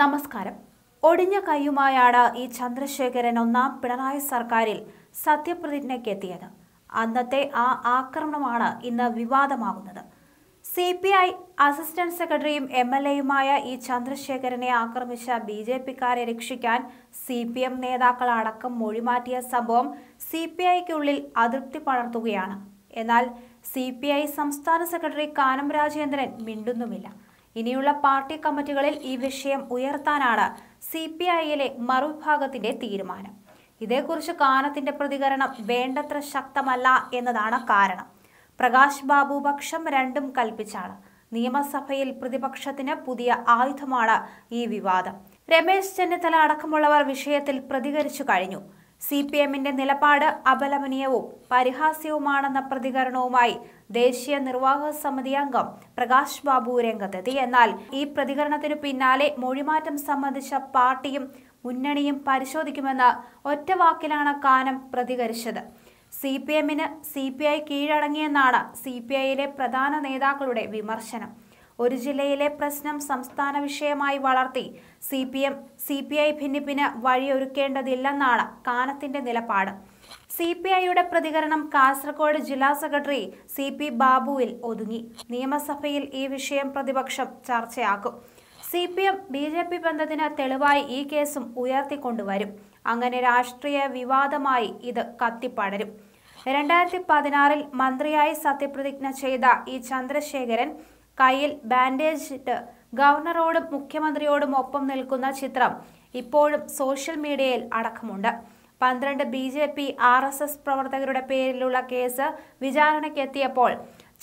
നമസ്കാരം ഒടിഞ്ഞ കൈയുമായാണ് ഈ ചന്ദ്രശേഖരൻ ഒന്നാം പിണറായി സർക്കാരിൽ സത്യപ്രതിജ്ഞയ്ക്ക് എത്തിയത് അന്നത്തെ ആ ആക്രമണമാണ് ഇന്ന് വിവാദമാകുന്നത് സി പി ഐ അസിസ്റ്റന്റ് സെക്രട്ടറിയും എം എൽ എയുമായ ഈ ചന്ദ്രശേഖരനെ ആക്രമിച്ച ബി ജെ പിക്കാരെ രക്ഷിക്കാൻ സി പി എം നേതാക്കളടക്കം മൊഴിമാറ്റിയ സംഭവം സി പി ഐക്കുള്ളിൽ അതൃപ്തി പടർത്തുകയാണ് എന്നാൽ സി പി ഐ സംസ്ഥാന സെക്രട്ടറി കാനം രാജേന്ദ്രൻ മിണ്ടുന്നുമില്ല ഇനിയുള്ള പാർട്ടി കമ്മിറ്റികളിൽ ഈ വിഷയം ഉയർത്താനാണ് സി പി ഐയിലെ മറുവിഭാഗത്തിന്റെ തീരുമാനം ഇതേക്കുറിച്ച് കാനത്തിന്റെ പ്രതികരണം വേണ്ടത്ര ശക്തമല്ല എന്നതാണ് കാരണം പ്രകാശ് ബാബു പക്ഷം രണ്ടും കൽപ്പിച്ചാണ് നിയമസഭയിൽ പ്രതിപക്ഷത്തിന് പുതിയ ആയുധമാണ് ഈ വിവാദം രമേശ് ചെന്നിത്തല അടക്കമുള്ളവർ വിഷയത്തിൽ പ്രതികരിച്ചു കഴിഞ്ഞു സി പി എമ്മിന്റെ നിലപാട് അപലപനീയവും പരിഹാസ്യവുമാണെന്ന പ്രതികരണവുമായി ദേശീയ നിർവാഹക സമിതി അംഗം പ്രകാശ് ബാബു രംഗത്തെത്തി എന്നാൽ ഈ പ്രതികരണത്തിനു പിന്നാലെ മൊഴിമാറ്റം സംബന്ധിച്ച പാർട്ടിയും മുന്നണിയും പരിശോധിക്കുമെന്ന് ഒറ്റവാക്കിലാണ് കാനം പ്രതികരിച്ചത് സി പി എമ്മിന് സി പി ഐ കീഴടങ്ങിയെന്നാണ് സി പി ഐയിലെ പ്രധാന നേതാക്കളുടെ വിമർശനം ഒരു ജില്ലയിലെ പ്രശ്നം സംസ്ഥാന വിഷയമായി വളർത്തി C P M C P I ഭിന്നിപ്പിന് വഴിയൊരുക്കേണ്ടതില്ലെന്നാണ് കാനത്തിന്റെ നിലപാട് സി പി ഐയുടെ പ്രതികരണം കാസർഗോഡ് ജില്ലാ സെക്രട്ടറി സി പി ബാബുവിൽ ഒതുങ്ങി നിയമസഭയിൽ ഈ വിഷയം പ്രതിപക്ഷം ചർച്ചയാക്കും C P M B J P ബന്ധത്തിന് തെളിവായി ഈ കേസും ഉയർത്തിക്കൊണ്ടുവരും അങ്ങനെ രാഷ്ട്രീയ വിവാദമായി ഇത് കത്തിപ്പടരും രണ്ടായിരത്തി പതിനാറിൽ മന്ത്രിയായി സത്യപ്രതിജ്ഞ ചെയ്ത ഇ ചന്ദ്രശേഖരൻ കയ്യിൽ ഇട്ട് ഗവർണറോടും മുഖ്യമന്ത്രിയോടും ഒപ്പം നിൽക്കുന്ന ചിത്രം ഇപ്പോഴും സോഷ്യൽ മീഡിയയിൽ അടക്കമുണ്ട് പന്ത്രണ്ട് B J P R S S പ്രവർത്തകരുടെ പേരിലുള്ള കേസ് വിചാരണയ്ക്കെത്തിയപ്പോൾ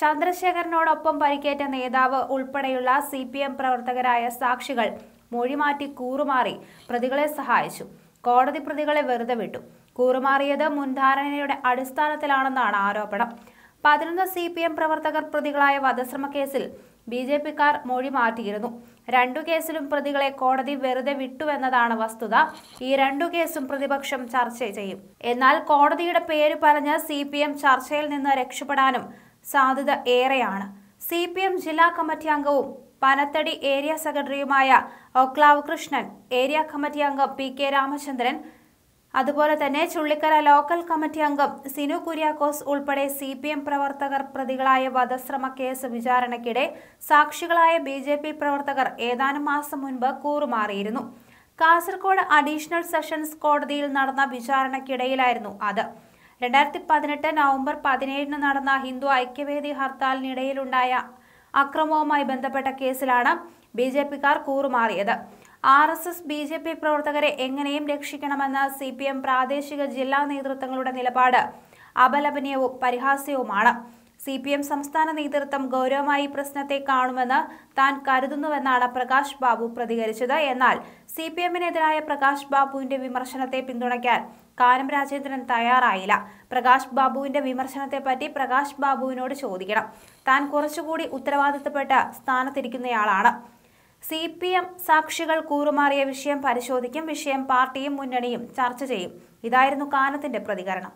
ചന്ദ്രശേഖരനോടൊപ്പം പരിക്കേറ്റ നേതാവ് ഉൾപ്പെടെയുള്ള സി പി എം പ്രവർത്തകരായ സാക്ഷികൾ മൊഴിമാറ്റി കൂറുമാറി പ്രതികളെ സഹായിച്ചു കോടതി പ്രതികളെ വെറുതെ വിട്ടു കൂറുമാറിയത് മുൻധാരണയുടെ അടിസ്ഥാനത്തിലാണെന്നാണ് ആരോപണം പതിനൊന്ന് സി പി എം പ്രവർത്തകർ പ്രതികളായ വധശ്രമ കേസിൽ ബി ജെ പിക്കാർ മൊഴി മാറ്റിയിരുന്നു രണ്ടു കേസിലും പ്രതികളെ കോടതി വെറുതെ വിട്ടുവെന്നതാണ് വസ്തുത ഈ രണ്ടു കേസും പ്രതിപക്ഷം ചർച്ച ചെയ്യും എന്നാൽ കോടതിയുടെ പേര് പറഞ്ഞ് സി ചർച്ചയിൽ നിന്ന് രക്ഷപ്പെടാനും സാധ്യത ഏറെയാണ് സി ജില്ലാ കമ്മിറ്റി അംഗവും പനത്തടി ഏരിയ സെക്രട്ടറിയുമായ ഒക്ലാവ് കൃഷ്ണൻ ഏരിയ കമ്മിറ്റി അംഗം പി കെ രാമചന്ദ്രൻ അതുപോലെ തന്നെ ചുള്ളിക്കര ലോക്കൽ കമ്മിറ്റി അംഗം സിനു കുര്യാക്കോസ് ഉൾപ്പെടെ സി പി എം പ്രവർത്തകർ പ്രതികളായ വധശ്രമ കേസ് വിചാരണയ്ക്കിടെ സാക്ഷികളായ ബി ജെ പി പ്രവർത്തകർ ഏതാനും മാസം മുൻപ് കൂറുമാറിയിരുന്നു കാസർഗോഡ് അഡീഷണൽ സെഷൻസ് കോടതിയിൽ നടന്ന വിചാരണയ്ക്കിടയിലായിരുന്നു അത് രണ്ടായിരത്തി പതിനെട്ട് നവംബർ പതിനേഴിന് നടന്ന ഹിന്ദു ഐക്യവേദി ഹർത്താലിനിടയിലുണ്ടായ അക്രമവുമായി ബന്ധപ്പെട്ട കേസിലാണ് ബി ജെ പിക്കാർ കൂറുമാറിയത് R S S B J P പ്രവർത്തകരെ എങ്ങനെയും രക്ഷിക്കണമെന്ന സി പി എം പ്രാദേശിക ജില്ലാ നേതൃത്വങ്ങളുടെ നിലപാട് അപലപനീയവും പരിഹാസ്യവുമാണ് സി പി എം സംസ്ഥാന നേതൃത്വം ഗൗരവമായി പ്രശ്നത്തെ കാണുമെന്ന് താൻ കരുതുന്നുവെന്നാണ് പ്രകാശ് ബാബു പ്രതികരിച്ചത് എന്നാൽ സി പി എമ്മിനെതിരായ പ്രകാശ് ബാബുവിന്റെ വിമർശനത്തെ പിന്തുണയ്ക്കാൻ കാനം രാജേന്ദ്രൻ തയ്യാറായില്ല പ്രകാശ് ബാബുവിന്റെ വിമർശനത്തെപ്പറ്റി പ്രകാശ് ബാബുവിനോട് ചോദിക്കണം താൻ കുറച്ചുകൂടി ഉത്തരവാദിത്തപ്പെട്ട സ്ഥാനത്തിരിക്കുന്നയാളാണ് സി പി എം സാക്ഷികൾ കൂറുമാറിയ വിഷയം പരിശോധിക്കും വിഷയം പാർട്ടിയും മുന്നണിയും ചർച്ച ചെയ്യും ഇതായിരുന്നു കാനത്തിന്റെ പ്രതികരണം